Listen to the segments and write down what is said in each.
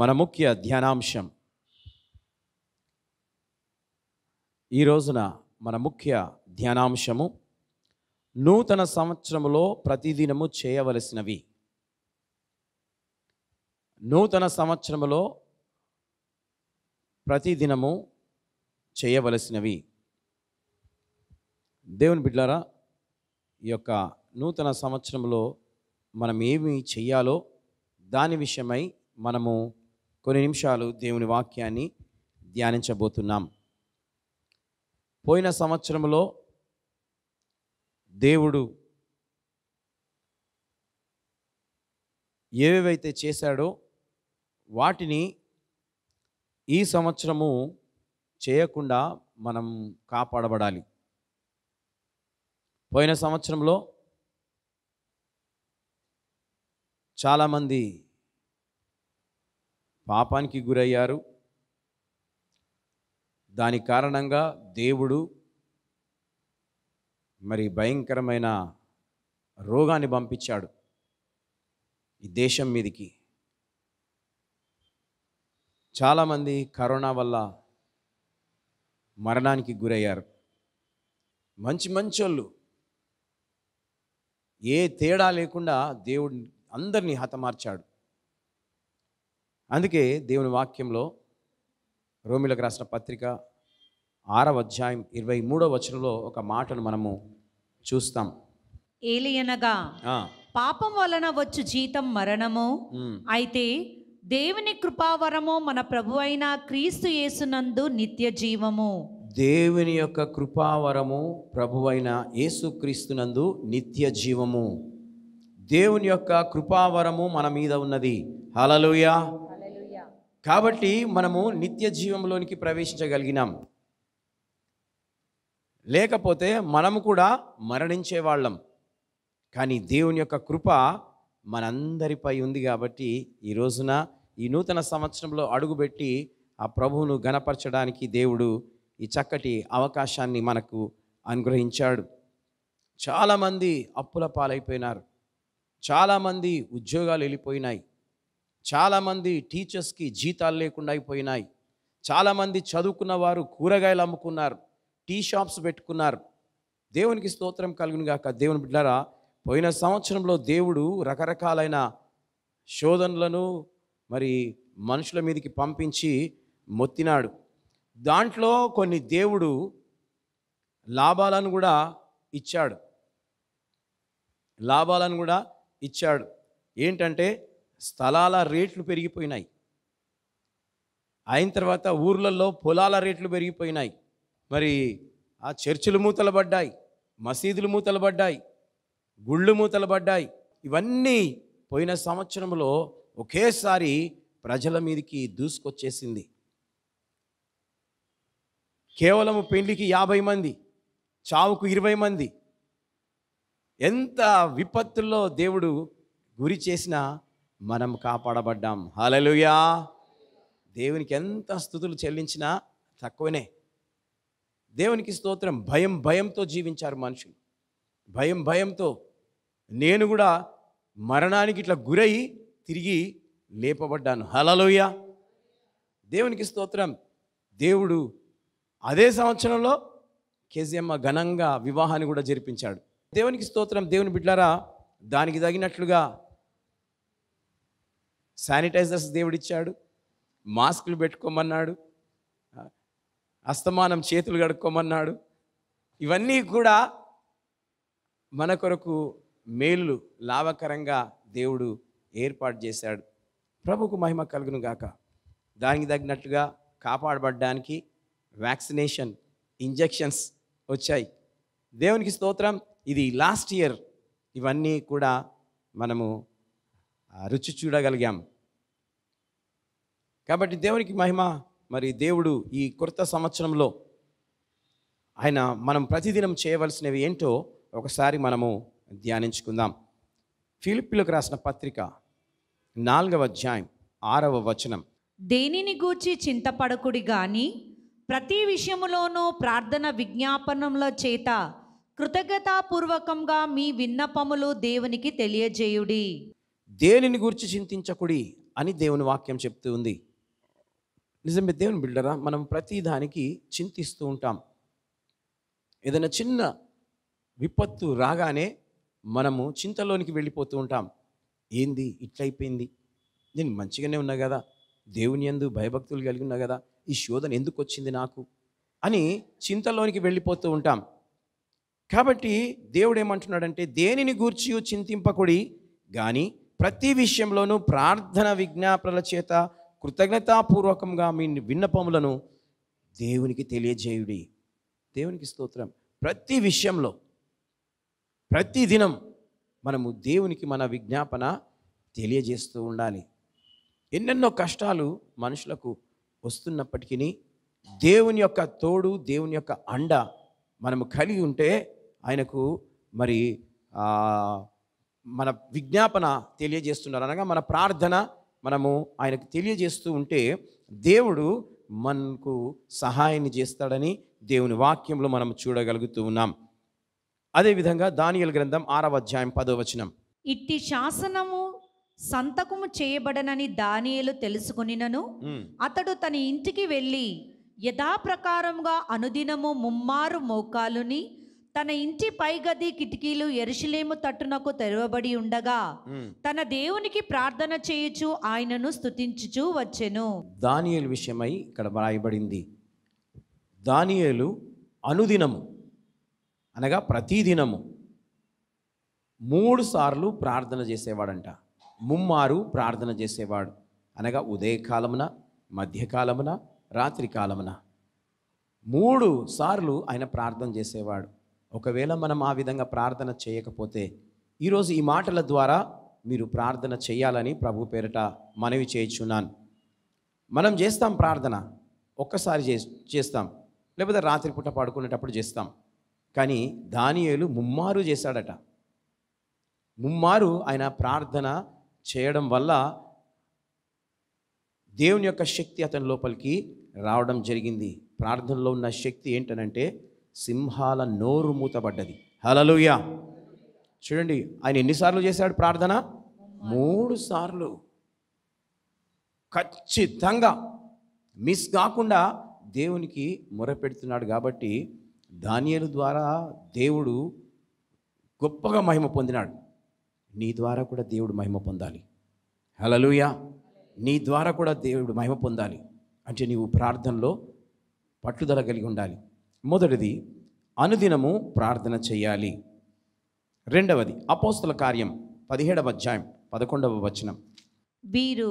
మన ముఖ్య ధ్యానాంశం ఈ రోజున మన ముఖ్య ధ్యానాంశము నూతన సంవత్సరములో ప్రతిదినము చేయవలసినవి నూతన సంవత్సరములో ప్రతిదినము చేయవలసినవి దేవుని బిడ్లారా ఈ యొక్క నూతన సంవత్సరంలో మనం ఏమి చేయాలో దాని విషయమై మనము కొన్ని నిమిషాలు దేవుని వాక్యాన్ని ధ్యానించబోతున్నాం పోయిన సంవత్సరంలో దేవుడు ఏవేవైతే చేశాడో వాటిని ఈ సంవత్సరము చేయకుండా మనం కాపాడబడాలి పోయిన సంవత్సరంలో చాలామంది పాపానికి గురయ్యారు దాని కారణంగా దేవుడు మరి భయంకరమైన రోగాన్ని పంపించాడు ఈ దేశం మీదికి చాలామంది కరోనా వల్ల మరణానికి గురయ్యారు మంచి మంచోళ్ళు ఏ తేడా లేకుండా దేవుడిని అందరినీ హతమార్చాడు అందుకే దేవుని వాక్యంలో రోమిలకు రాసిన పత్రిక ఆరవ అధ్యాయం ఇరవై మూడవ వచనంలో ఒక మాటను మనము చూస్తాం ఏలియనగా పాపం వలన వచ్చు జీతం మరణము అయితే దేవుని కృపావరము మన ప్రభు అయిన క్రీస్తు యేసునందు నిత్య జీవము దేవుని యొక్క కృపావరము ప్రభువైన క్రీస్తునందు నిత్య జీవము దేవుని యొక్క కృపావరము మన మీద ఉన్నది హలలుయా కాబట్టి మనము నిత్య జీవంలోనికి ప్రవేశించగలిగినాం లేకపోతే మనము కూడా మరణించే వాళ్ళం కానీ దేవుని యొక్క కృప మనందరిపై ఉంది కాబట్టి ఈ రోజున ఈ నూతన సంవత్సరంలో అడుగుపెట్టి ఆ ప్రభువును గణపరచడానికి దేవుడు ఈ చక్కటి అవకాశాన్ని మనకు అనుగ్రహించాడు చాలామంది అప్పుల పాలైపోయినారు చాలామంది ఉద్యోగాలు వెళ్ళిపోయినాయి చాలామంది టీచర్స్కి జీతాలు లేకుండా అయిపోయినాయి చాలామంది చదువుకున్న వారు కూరగాయలు అమ్ముకున్నారు టీ షాప్స్ పెట్టుకున్నారు దేవునికి స్తోత్రం కాక దేవుని బిడ్డారా పోయిన సంవత్సరంలో దేవుడు రకరకాలైన శోధనలను మరి మనుషుల మీదకి పంపించి మొత్తినాడు దాంట్లో కొన్ని దేవుడు లాభాలను కూడా ఇచ్చాడు లాభాలను కూడా ఇచ్చాడు ఏంటంటే స్థలాల రేట్లు పెరిగిపోయినాయి అయిన తర్వాత ఊర్లలో పొలాల రేట్లు పెరిగిపోయినాయి మరి ఆ చర్చిలు మూతలు పడ్డాయి మసీదులు మూతలు పడ్డాయి గుళ్ళు మూతలు పడ్డాయి ఇవన్నీ పోయిన సంవత్సరంలో ఒకేసారి ప్రజల మీదకి దూసుకొచ్చేసింది కేవలం పెళ్లికి యాభై మంది చావుకు ఇరవై మంది ఎంత విపత్తుల్లో దేవుడు గురి చేసినా మనం కాపాడబడ్డాం హలలుయా దేవునికి ఎంత స్థుతులు చెల్లించినా తక్కువనే దేవునికి స్తోత్రం భయం భయంతో జీవించారు మనుషులు భయం భయంతో నేను కూడా మరణానికి ఇట్లా గురై తిరిగి లేపబడ్డాను హలలోయ దేవునికి స్తోత్రం దేవుడు అదే సంవత్సరంలో కేజీఎమ్మ ఘనంగా వివాహాన్ని కూడా జరిపించాడు దేవునికి స్తోత్రం దేవుని బిడ్డారా దానికి తగినట్లుగా శానిటైజర్స్ దేవుడిచ్చాడు మాస్కులు పెట్టుకోమన్నాడు అస్తమానం చేతులు కడుక్కోమన్నాడు ఇవన్నీ కూడా మన కొరకు మేలు లాభకరంగా దేవుడు ఏర్పాటు చేశాడు ప్రభుకు మహిమ కలుగును గాక దానికి తగినట్టుగా కాపాడబడ్డానికి వ్యాక్సినేషన్ ఇంజెక్షన్స్ వచ్చాయి దేవునికి స్తోత్రం ఇది లాస్ట్ ఇయర్ ఇవన్నీ కూడా మనము రుచి చూడగలిగాం కాబట్టి దేవునికి మహిమ మరి దేవుడు ఈ కొత్త సంవత్సరంలో ఆయన మనం ప్రతిదినం చేయవలసినవి ఏంటో ఒకసారి మనము ధ్యానించుకుందాం ఫిలిప్పిలకు రాసిన పత్రిక నాలుగవ అధ్యాయం ఆరవ వచనం దేనిని గూర్చి చింతపడకుడి గాని ప్రతి విషయములోనూ ప్రార్థన విజ్ఞాపనముల చేత కృతజ్ఞతాపూర్వకంగా మీ విన్నపములు దేవునికి తెలియజేయుడి దేనిని గురించి చింతించకుడి అని దేవుని వాక్యం చెప్తూ ఉంది నిజమే దేవుని బిల్డరా మనం ప్రతి దానికి చింతిస్తూ ఉంటాం ఏదైనా చిన్న విపత్తు రాగానే మనము చింతలోనికి వెళ్ళిపోతూ ఉంటాం ఏంది ఇట్లయిపోయింది నేను మంచిగానే ఉన్నా కదా దేవుని ఎందు భయభక్తులు కలిగి ఉన్నా కదా ఈ శోధన ఎందుకు వచ్చింది నాకు అని చింతలోనికి వెళ్ళిపోతూ ఉంటాం కాబట్టి దేవుడు ఏమంటున్నాడంటే దేనిని గూర్చి చింతింపకుడి కానీ ప్రతి విషయంలోనూ ప్రార్థన విజ్ఞాపనల చేత కృతజ్ఞతాపూర్వకంగా మీ విన్నపములను దేవునికి తెలియజేయుడి దేవునికి స్తోత్రం ప్రతి విషయంలో ప్రతి దినం మనము దేవునికి మన విజ్ఞాపన తెలియజేస్తూ ఉండాలి ఎన్నెన్నో కష్టాలు మనుషులకు వస్తున్నప్పటికీ దేవుని యొక్క తోడు దేవుని యొక్క అండ మనము కలిగి ఉంటే ఆయనకు మరి మన విజ్ఞాపన తెలియజేస్తున్నారు అనగా మన ప్రార్థన మనము ఆయనకు తెలియజేస్తూ ఉంటే దేవుడు మనకు సహాయాన్ని చేస్తాడని దేవుని వాక్యంలో మనం చూడగలుగుతూ ఉన్నాం అదేవిధంగా దానియల్ గ్రంథం ఆరవ అధ్యాయం పదో వచనం ఇట్టి శాసనము సంతకము చేయబడనని దానియలు తెలుసుకునినను అతడు తన ఇంటికి వెళ్ళి యథాప్రకారంగా అనుదినము ముమ్మారు మోకాలుని తన ఇంటి పై గది కిటికీలు ఎరుషులేము తట్టునకు తెరవబడి ఉండగా తన దేవునికి ప్రార్థన చేయుచు ఆయనను స్థుతించుచు వచ్చెను దానియలు విషయమై ఇక్కడ వ్రాయబడింది దానియలు అనుదినము అనగా ప్రతిదినము మూడు సార్లు ప్రార్థన చేసేవాడంట ముమ్మారు ప్రార్థన చేసేవాడు అనగా ఉదయకాలమున మధ్యకాలమున రాత్రికాలమున మూడు సార్లు ఆయన ప్రార్థన చేసేవాడు ఒకవేళ మనం ఆ విధంగా ప్రార్థన చేయకపోతే ఈరోజు ఈ మాటల ద్వారా మీరు ప్రార్థన చేయాలని ప్రభు పేరిట మనవి చేయించున్నాను మనం చేస్తాం ప్రార్థన ఒక్కసారి చే చేస్తాం లేకపోతే రాత్రిపూట పాడుకునేటప్పుడు చేస్తాం కానీ దానియేలు ముమ్మారు చేశాడట ముమ్మారు ఆయన ప్రార్థన చేయడం వల్ల దేవుని యొక్క శక్తి అతని లోపలికి రావడం జరిగింది ప్రార్థనలో ఉన్న శక్తి ఏంటనంటే సింహాల నోరు మూతబడ్డది హలలుయా చూడండి ఆయన ఎన్నిసార్లు చేశాడు ప్రార్థన మూడు సార్లు ఖచ్చితంగా మిస్ కాకుండా దేవునికి మొరపెడుతున్నాడు కాబట్టి ధాన్యాల ద్వారా దేవుడు గొప్పగా మహిమ పొందినాడు నీ ద్వారా కూడా దేవుడు మహిమ పొందాలి హలలుయా నీ ద్వారా కూడా దేవుడు మహిమ పొందాలి అంటే నీవు ప్రార్థనలో పట్టుదల కలిగి ఉండాలి మొదటిది అనుదినము ప్రార్థన చేయాలి రెండవది అపోస్తుల కార్యం పదిహేడవ అధ్యాయం పదకొండవ వచనం వీరు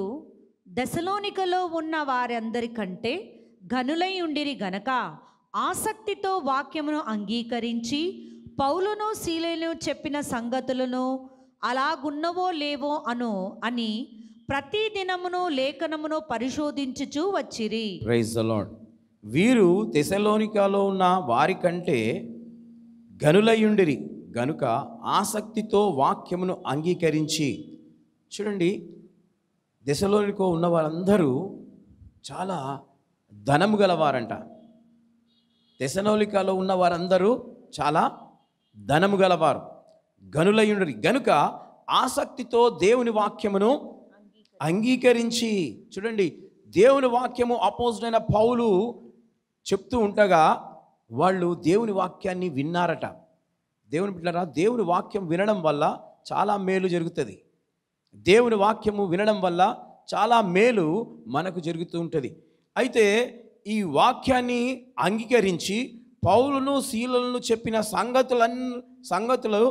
దశలోనికలో ఉన్న వారందరికంటే గనులై ఉండిరి గనక ఆసక్తితో వాక్యమును అంగీకరించి పౌలను శీలను చెప్పిన సంగతులను అలాగున్నవో లేవో అను అని ప్రతి దినమును లేఖనమును పరిశోధించుచూ వచ్చిరి ప్రైజ్ ద లార్డ్ వీరు తెసలోనికాలో ఉన్న వారికంటే గనులయ్యుండిరి గనుక ఆసక్తితో వాక్యమును అంగీకరించి చూడండి దశలోనికో ఉన్న వారందరూ చాలా ధనము గలవారంట దశనోలికలో ఉన్న వారందరూ చాలా ధనము గలవారు గనులయుండరి గనుక ఆసక్తితో దేవుని వాక్యమును అంగీకరించి చూడండి దేవుని వాక్యము అపోజిట్ అయిన పౌలు చెప్తూ ఉండగా వాళ్ళు దేవుని వాక్యాన్ని విన్నారట దేవుని బిడ్డరా దేవుని వాక్యం వినడం వల్ల చాలా మేలు జరుగుతుంది దేవుని వాక్యము వినడం వల్ల చాలా మేలు మనకు జరుగుతూ ఉంటుంది అయితే ఈ వాక్యాన్ని అంగీకరించి పౌలను శీలలను చెప్పిన సంగతులన్ సంగతులు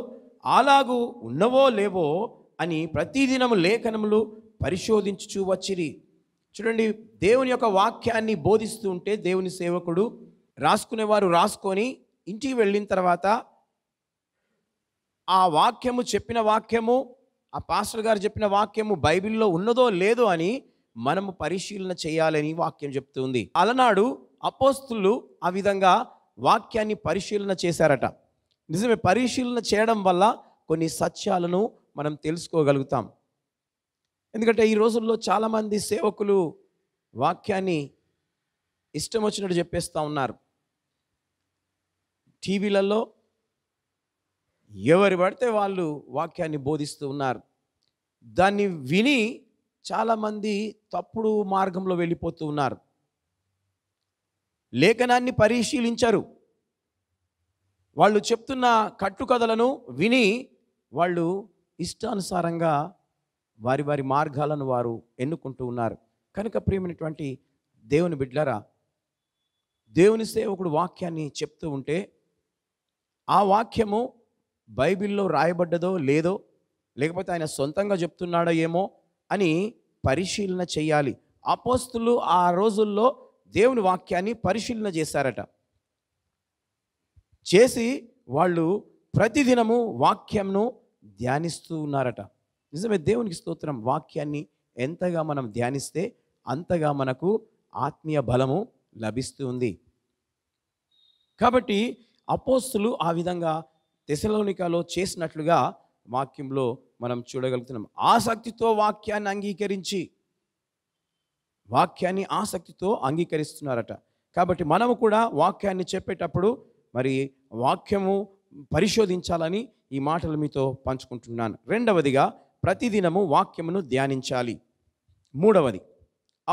అలాగూ ఉన్నవో లేవో అని ప్రతిదినము లేఖనములు పరిశోధించుచూ వచ్చిరి చూడండి దేవుని యొక్క వాక్యాన్ని బోధిస్తూ ఉంటే దేవుని సేవకుడు రాసుకునేవారు రాసుకొని ఇంటికి వెళ్ళిన తర్వాత ఆ వాక్యము చెప్పిన వాక్యము ఆ పాస్టర్ గారు చెప్పిన వాక్యము బైబిల్లో ఉన్నదో లేదో అని మనము పరిశీలన చేయాలని వాక్యం చెప్తుంది అలనాడు అపోస్తులు ఆ విధంగా వాక్యాన్ని పరిశీలన చేశారట నిజమే పరిశీలన చేయడం వల్ల కొన్ని సత్యాలను మనం తెలుసుకోగలుగుతాం ఎందుకంటే ఈ రోజుల్లో చాలామంది సేవకులు వాక్యాన్ని ఇష్టం వచ్చినట్టు చెప్పేస్తూ ఉన్నారు టీవీలలో ఎవరు పడితే వాళ్ళు వాక్యాన్ని బోధిస్తూ ఉన్నారు దాన్ని విని చాలామంది తప్పుడు మార్గంలో వెళ్ళిపోతూ ఉన్నారు లేఖనాన్ని పరిశీలించరు వాళ్ళు చెప్తున్న కట్టుకథలను విని వాళ్ళు ఇష్టానుసారంగా వారి వారి మార్గాలను వారు ఎన్నుకుంటూ ఉన్నారు కనుక ప్రియమైనటువంటి దేవుని బిడ్లరా దేవుని సేవకుడు వాక్యాన్ని చెప్తూ ఉంటే ఆ వాక్యము బైబిల్లో రాయబడ్డదో లేదో లేకపోతే ఆయన సొంతంగా చెప్తున్నాడో ఏమో అని పరిశీలన చేయాలి అపోస్తులు ఆ రోజుల్లో దేవుని వాక్యాన్ని పరిశీలన చేశారట చేసి వాళ్ళు ప్రతిదినము వాక్యంను ధ్యానిస్తూ ఉన్నారట నిజమే దేవునికి స్తోత్రం వాక్యాన్ని ఎంతగా మనం ధ్యానిస్తే అంతగా మనకు ఆత్మీయ బలము లభిస్తుంది కాబట్టి అపోస్తులు ఆ విధంగా తెసలోనికాలో చేసినట్లుగా వాక్యంలో మనం చూడగలుగుతున్నాం ఆసక్తితో వాక్యాన్ని అంగీకరించి వాక్యాన్ని ఆసక్తితో అంగీకరిస్తున్నారట కాబట్టి మనము కూడా వాక్యాన్ని చెప్పేటప్పుడు మరి వాక్యము పరిశోధించాలని ఈ మాటలు మీతో పంచుకుంటున్నాను రెండవదిగా ప్రతిదినము వాక్యమును ధ్యానించాలి మూడవది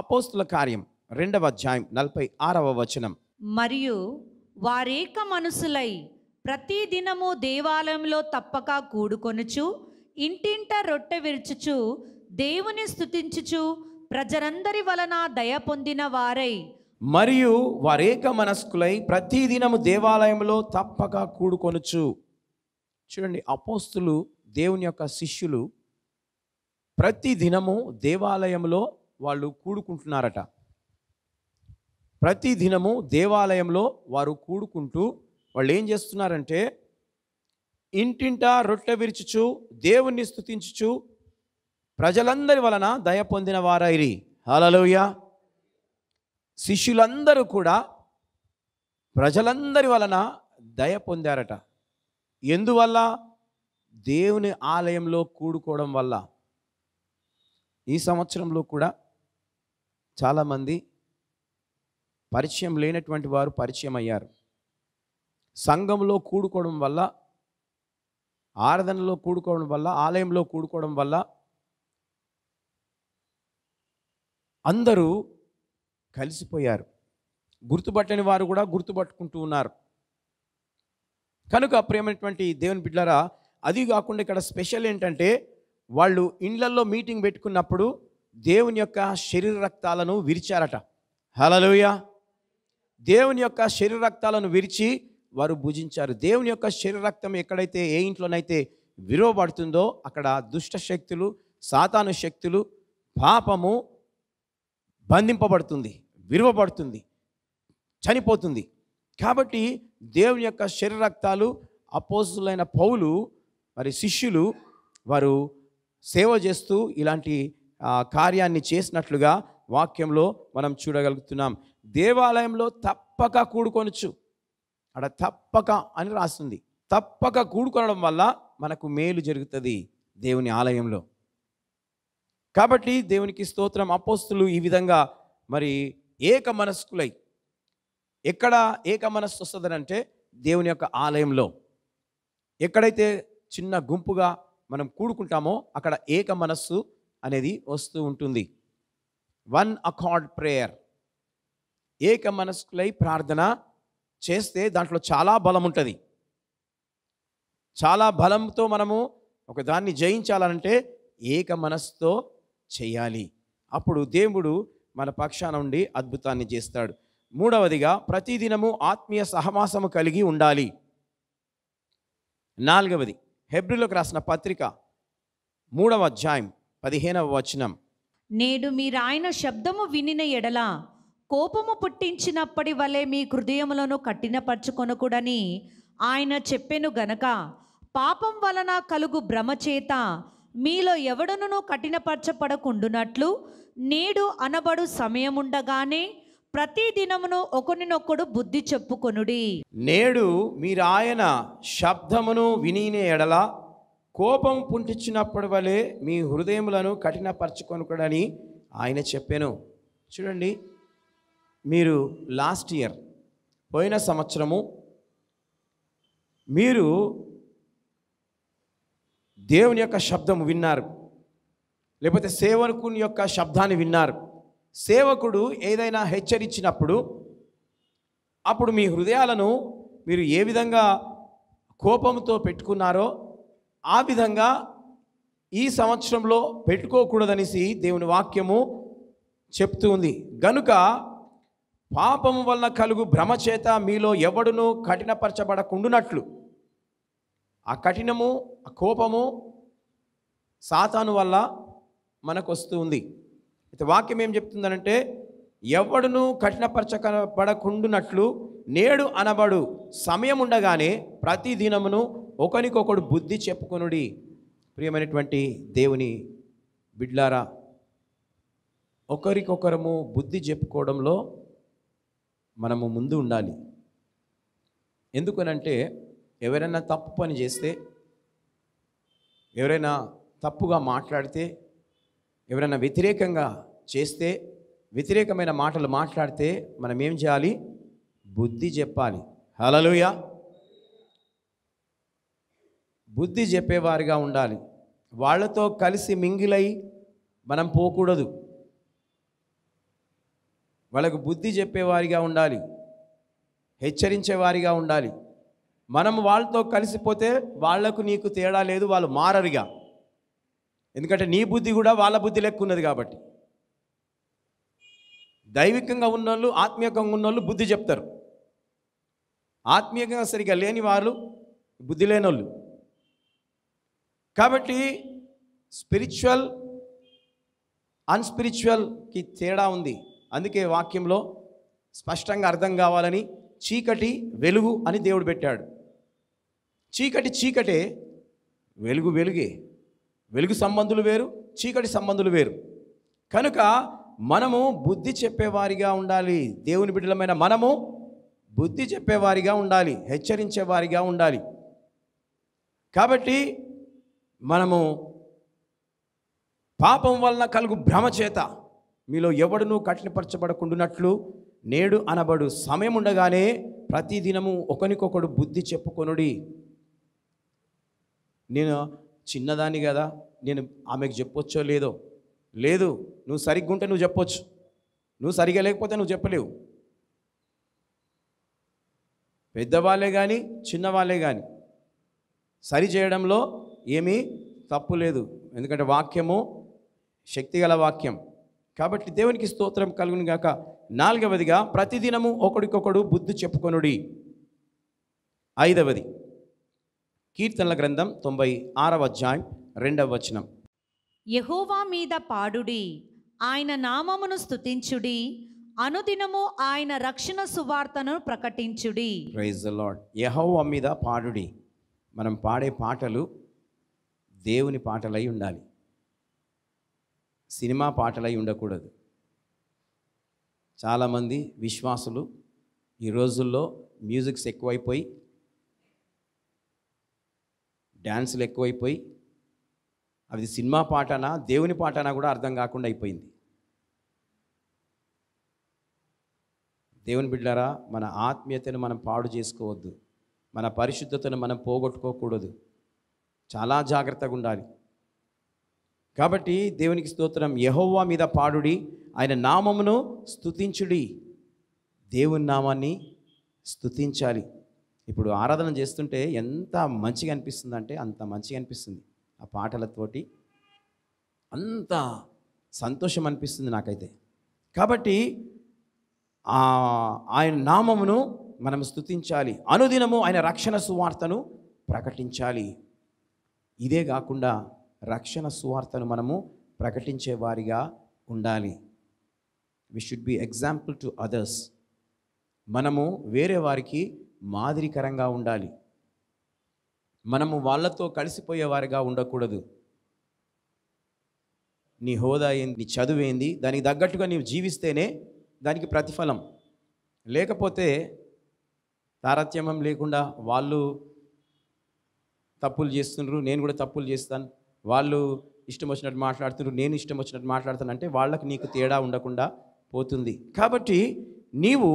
అపోస్తుల కార్యం రెండవ అధ్యాయం నలభై ఆరవ వచనం మరియు వారేక మనసులై ప్రతి దినము దేవాలయంలో తప్పక కూడుకొనుచు ఇంటింట రొట్టె విరుచుచు దేవుని స్థుతించుచు ప్రజలందరి వలన దయ పొందిన వారై మరియు వారేక మనస్కులై ప్రతి దినము దేవాలయంలో తప్పక కూడుకొనుచు చూడండి అపోస్తులు దేవుని యొక్క శిష్యులు ప్రతి దినము దేవాలయంలో వాళ్ళు కూడుకుంటున్నారట ప్రతి దినము దేవాలయంలో వారు కూడుకుంటూ వాళ్ళు ఏం చేస్తున్నారంటే ఇంటింటా రొట్టె విరుచుచు దేవుణ్ణి స్థుతించుచు ప్రజలందరి వలన దయ పొందిన వారైరి హలలోయ శిష్యులందరూ కూడా ప్రజలందరి వలన దయ పొందారట ఎందువల్ల దేవుని ఆలయంలో కూడుకోవడం వల్ల ఈ సంవత్సరంలో కూడా చాలామంది పరిచయం లేనటువంటి వారు పరిచయం అయ్యారు సంఘంలో కూడుకోవడం వల్ల ఆరాధనలో కూడుకోవడం వల్ల ఆలయంలో కూడుకోవడం వల్ల అందరూ కలిసిపోయారు గుర్తుపట్టని వారు కూడా గుర్తుపట్టుకుంటూ ఉన్నారు కనుక ప్రేమైనటువంటి దేవుని బిడ్డారా అది కాకుండా ఇక్కడ స్పెషల్ ఏంటంటే వాళ్ళు ఇండ్లల్లో మీటింగ్ పెట్టుకున్నప్పుడు దేవుని యొక్క శరీర రక్తాలను విరిచారట హలలోయ దేవుని యొక్క శరీర రక్తాలను విరిచి వారు భుజించారు దేవుని యొక్క శరీర రక్తం ఎక్కడైతే ఏ ఇంట్లోనైతే విలువబడుతుందో అక్కడ దుష్ట శక్తులు సాతాను శక్తులు పాపము బంధింపబడుతుంది విలువబడుతుంది చనిపోతుంది కాబట్టి దేవుని యొక్క శరీర రక్తాలు అపోజులైన పౌలు మరి శిష్యులు వారు సేవ చేస్తూ ఇలాంటి కార్యాన్ని చేసినట్లుగా వాక్యంలో మనం చూడగలుగుతున్నాం దేవాలయంలో తప్పక కూడుకొనొచ్చు అక్కడ తప్పక అని రాస్తుంది తప్పక కూడుకొనడం వల్ల మనకు మేలు జరుగుతుంది దేవుని ఆలయంలో కాబట్టి దేవునికి స్తోత్రం అపోస్తులు ఈ విధంగా మరి ఏక మనస్కులై ఎక్కడ ఏక మనస్సు వస్తుందంటే దేవుని యొక్క ఆలయంలో ఎక్కడైతే చిన్న గుంపుగా మనం కూడుకుంటామో అక్కడ ఏక మనస్సు అనేది వస్తూ ఉంటుంది వన్ అకార్డ్ ప్రేయర్ ఏక మనస్కులై ప్రార్థన చేస్తే దాంట్లో చాలా బలం ఉంటుంది చాలా బలంతో మనము ఒక దాన్ని జయించాలంటే ఏక మనస్సుతో చేయాలి అప్పుడు దేవుడు మన పక్షాన ఉండి అద్భుతాన్ని చేస్తాడు మూడవదిగా ప్రతిదినము ఆత్మీయ సహవాసము కలిగి ఉండాలి నాలుగవది హెబ్రిలోకి రాసిన పత్రిక మూడవ అధ్యాయం పదిహేనవ వచనం నేడు మీరు ఆయన శబ్దము వినిన ఎడల కోపము పుట్టించినప్పటి వలె మీ హృదయములను కఠినపరచుకొనకూడని ఆయన చెప్పెను గనక పాపం వలన కలుగు భ్రమచేత మీలో ఎవడనూ కఠినపరచపడకుండునట్లు నేడు అనబడు సమయముండగానే ప్రతి దినమును ఒకరినొక్కడు బుద్ధి చెప్పుకొనుడి నేడు మీరు ఆయన శబ్దమును వినినే ఎడల కోపం పుంటించినప్పటి వలె మీ హృదయములను కఠినపరచుకొనుకడని ఆయన చెప్పాను చూడండి మీరు లాస్ట్ ఇయర్ పోయిన సంవత్సరము మీరు దేవుని యొక్క శబ్దము విన్నారు లేకపోతే సేవకుని యొక్క శబ్దాన్ని విన్నారు సేవకుడు ఏదైనా హెచ్చరించినప్పుడు అప్పుడు మీ హృదయాలను మీరు ఏ విధంగా కోపంతో పెట్టుకున్నారో ఆ విధంగా ఈ సంవత్సరంలో పెట్టుకోకూడదనేసి దేవుని వాక్యము చెప్తూ ఉంది గనుక పాపం వలన కలుగు భ్రమచేత మీలో ఎవడునూ కఠినపరచబడకుండునట్లు ఆ కఠినము ఆ కోపము సాతాను వల్ల మనకు వస్తుంది అయితే వాక్యం ఏం చెప్తుందనంటే ఎవడును కఠినపరచక పడకుండునట్లు నేడు అనబడు సమయం ఉండగానే ప్రతి దినమును ఒకరికొకడు బుద్ధి చెప్పుకొనుడి ప్రియమైనటువంటి దేవుని బిడ్లారా ఒకరికొకరము బుద్ధి చెప్పుకోవడంలో మనము ముందు ఉండాలి ఎందుకనంటే ఎవరైనా తప్పు పని చేస్తే ఎవరైనా తప్పుగా మాట్లాడితే ఎవరైనా వ్యతిరేకంగా చేస్తే వ్యతిరేకమైన మాటలు మాట్లాడితే మనం ఏం చేయాలి బుద్ధి చెప్పాలి హలలుయ బుద్ధి చెప్పేవారిగా ఉండాలి వాళ్ళతో కలిసి మింగిలై మనం పోకూడదు వాళ్ళకు బుద్ధి చెప్పేవారిగా ఉండాలి హెచ్చరించేవారిగా ఉండాలి మనం వాళ్ళతో కలిసిపోతే వాళ్లకు నీకు తేడా లేదు వాళ్ళు మారరుగా ఎందుకంటే నీ బుద్ధి కూడా వాళ్ళ బుద్ధి లెక్క ఉన్నది కాబట్టి దైవికంగా ఉన్నోళ్ళు ఆత్మీయంగా ఉన్నోళ్ళు బుద్ధి చెప్తారు ఆత్మీయంగా సరిగా లేని వాళ్ళు బుద్ధి లేనోళ్ళు కాబట్టి స్పిరిచువల్ అన్స్పిరిచువల్కి తేడా ఉంది అందుకే వాక్యంలో స్పష్టంగా అర్థం కావాలని చీకటి వెలుగు అని దేవుడు పెట్టాడు చీకటి చీకటే వెలుగు వెలుగే వెలుగు సంబంధులు వేరు చీకటి సంబంధులు వేరు కనుక మనము బుద్ధి చెప్పేవారిగా ఉండాలి దేవుని బిడ్డలమైన మనము బుద్ధి చెప్పేవారిగా ఉండాలి హెచ్చరించేవారిగా ఉండాలి కాబట్టి మనము పాపం వలన కలుగు భ్రమ చేత మీలో ఎవడునూ కఠినపరచబడకుండునట్లు నేడు అనబడు సమయం ఉండగానే ప్రతిదినము ఒకనికొకడు బుద్ధి చెప్పుకొనుడి నేను చిన్నదాన్ని కదా నేను ఆమెకు చెప్పొచ్చో లేదో లేదు నువ్వు సరిగ్గా ఉంటే నువ్వు చెప్పొచ్చు నువ్వు సరిగా లేకపోతే నువ్వు చెప్పలేవు పెద్దవాళ్ళే కానీ చిన్నవాళ్ళే కానీ సరి చేయడంలో ఏమీ తప్పు లేదు ఎందుకంటే వాక్యము శక్తిగల వాక్యం కాబట్టి దేవునికి స్తోత్రం కలుగుని గాక నాలుగవదిగా ప్రతిదినము ఒకడికొకడు బుద్ధి చెప్పుకొనుడి ఐదవది కీర్తనల గ్రంథం తొంభై ఆరవ అధ్యాయం రెండవ వచనం యహోవా మీద పాడుడి ఆయన నామమును స్థుతించుడి అనుదినము ఆయన రక్షణ సువార్తను ప్రకటించుడి ప్రైజ్ లాడ్ యహోవా మీద పాడుడి మనం పాడే పాటలు దేవుని పాటలై ఉండాలి సినిమా పాటలై ఉండకూడదు చాలామంది విశ్వాసులు ఈ రోజుల్లో మ్యూజిక్స్ ఎక్కువైపోయి డ్యాన్సులు ఎక్కువైపోయి అది సినిమా పాటనా దేవుని పాటనా కూడా అర్థం కాకుండా అయిపోయింది దేవుని బిడ్డరా మన ఆత్మీయతను మనం పాడు చేసుకోవద్దు మన పరిశుద్ధతను మనం పోగొట్టుకోకూడదు చాలా జాగ్రత్తగా ఉండాలి కాబట్టి దేవునికి స్తోత్రం యహోవా మీద పాడుడి ఆయన నామమును స్తుతించుడి దేవుని నామాన్ని స్తుతించాలి ఇప్పుడు ఆరాధన చేస్తుంటే ఎంత మంచిగా అనిపిస్తుంది అంటే అంత మంచిగా అనిపిస్తుంది ఆ పాటలతోటి అంత సంతోషం అనిపిస్తుంది నాకైతే కాబట్టి ఆయన నామమును మనం స్థుతించాలి అనుదినము ఆయన రక్షణ సువార్తను ప్రకటించాలి ఇదే కాకుండా రక్షణ సువార్తను మనము ప్రకటించే వారిగా ఉండాలి we should be example to others మనము వేరే వారికి మాదిరికరంగా ఉండాలి మనము వాళ్ళతో కలిసిపోయేవారిగా ఉండకూడదు నీ హోదా ఏంది నీ చదువు ఏంది దానికి తగ్గట్టుగా నీవు జీవిస్తేనే దానికి ప్రతిఫలం లేకపోతే తారతమ్యం లేకుండా వాళ్ళు తప్పులు చేస్తున్నారు నేను కూడా తప్పులు చేస్తాను వాళ్ళు ఇష్టం వచ్చినట్టు మాట్లాడుతున్నారు నేను ఇష్టం వచ్చినట్టు మాట్లాడుతాను అంటే వాళ్ళకి నీకు తేడా ఉండకుండా పోతుంది కాబట్టి నీవు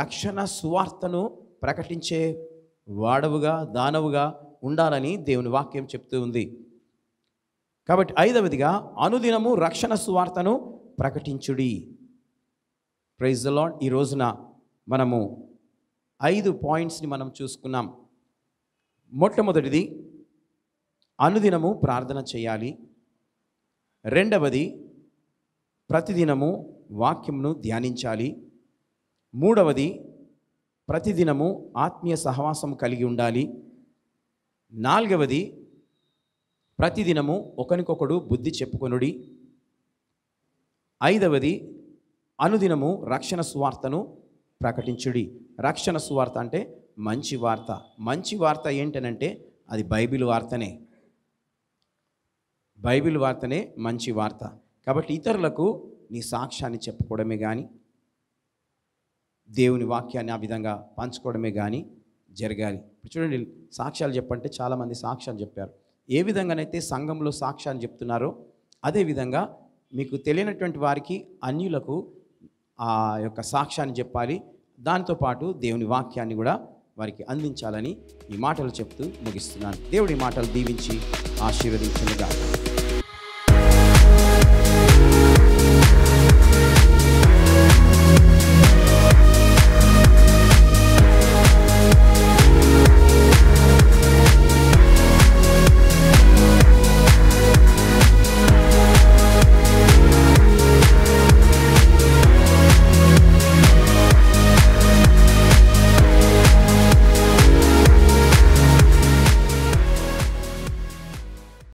రక్షణ సువార్తను ప్రకటించే వాడవుగా దానవుగా ఉండాలని దేవుని వాక్యం చెప్తూ ఉంది కాబట్టి ఐదవదిగా అనుదినము రక్షణ సువార్తను ప్రకటించుడి ప్రైజ్ లాడ్ ఈ రోజున మనము ఐదు పాయింట్స్ని మనం చూసుకున్నాం మొట్టమొదటిది అనుదినము ప్రార్థన చేయాలి రెండవది ప్రతిదినము వాక్యంను ధ్యానించాలి మూడవది ప్రతిదినము ఆత్మీయ సహవాసం కలిగి ఉండాలి నాలుగవది ప్రతిదినము ఒకరికొకడు బుద్ధి చెప్పుకొనుడి ఐదవది అనుదినము రక్షణ సువార్తను ప్రకటించుడి రక్షణ సువార్త అంటే మంచి వార్త మంచి వార్త ఏంటనంటే అది బైబిల్ వార్తనే బైబిల్ వార్తనే మంచి వార్త కాబట్టి ఇతరులకు నీ సాక్ష్యాన్ని చెప్పుకోవడమే కానీ దేవుని వాక్యాన్ని ఆ విధంగా పంచుకోవడమే కానీ జరగాలి ఇప్పుడు చూడండి సాక్ష్యాలు చెప్పంటే చాలామంది సాక్ష్యాలు చెప్పారు ఏ విధంగానైతే సంఘంలో సాక్ష్యాన్ని చెప్తున్నారో అదేవిధంగా మీకు తెలియనటువంటి వారికి అన్యులకు ఆ యొక్క సాక్ష్యాన్ని చెప్పాలి దాంతోపాటు దేవుని వాక్యాన్ని కూడా వారికి అందించాలని ఈ మాటలు చెప్తూ ముగిస్తున్నాను దేవుడి మాటలు దీవించి ఆశీర్వదించినగా